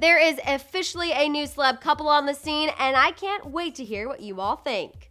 There is officially a new celeb couple on the scene, and I can't wait to hear what you all think.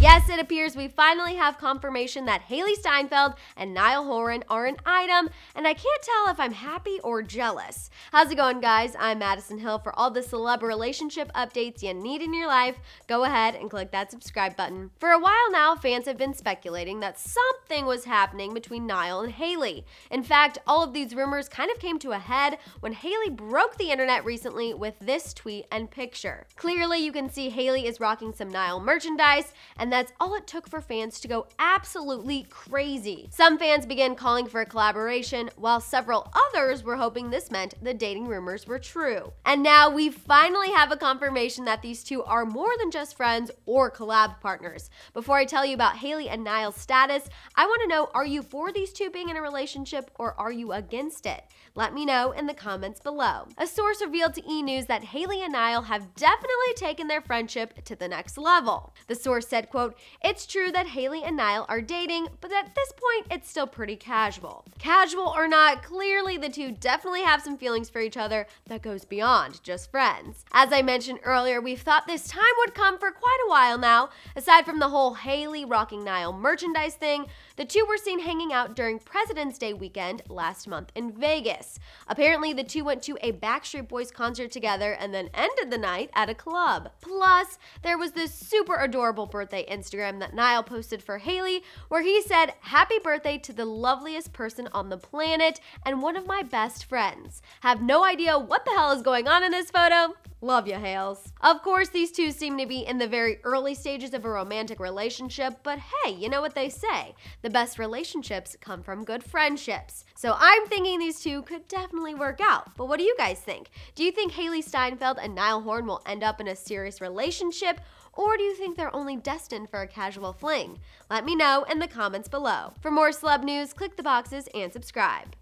Yes, it appears we finally have confirmation that Haley Steinfeld and Niall Horan are an item, and I can't tell if I'm happy or jealous. How's it going, guys? I'm Madison Hill. For all the celeb relationship updates you need in your life, go ahead and click that subscribe button. For a while now, fans have been speculating that something was happening between Niall and Haley. In fact, all of these rumors kind of came to a head when Haley broke the internet recently with this tweet and picture. Clearly, you can see Haley is rocking some Niall merchandise, and and that's all it took for fans to go absolutely crazy. Some fans began calling for a collaboration, while several others were hoping this meant the dating rumors were true. And now we finally have a confirmation that these two are more than just friends or collab partners. Before I tell you about Haley and Niall's status, I want to know are you for these two being in a relationship or are you against it? Let me know in the comments below. A source revealed to E! News that Haley and Niall have definitely taken their friendship to the next level. The source said, quote, quote, it's true that Haley and Niall are dating, but at this point, it's still pretty casual. Casual or not, clearly the two definitely have some feelings for each other that goes beyond just friends. As I mentioned earlier, we've thought this time would come for quite a while now. Aside from the whole Haley rocking Niall merchandise thing, the two were seen hanging out during President's Day weekend last month in Vegas. Apparently, the two went to a Backstreet Boys concert together and then ended the night at a club. Plus, there was this super adorable birthday Instagram that Niall posted for Haley, where he said, Happy birthday to the loveliest person on the planet and one of my best friends. Have no idea what the hell is going on in this photo, Love you, Hales. Of course, these two seem to be in the very early stages of a romantic relationship, but hey, you know what they say the best relationships come from good friendships. So I'm thinking these two could definitely work out. But what do you guys think? Do you think Haley Steinfeld and Niall Horn will end up in a serious relationship? Or do you think they're only destined for a casual fling? Let me know in the comments below. For more celeb news, click the boxes and subscribe.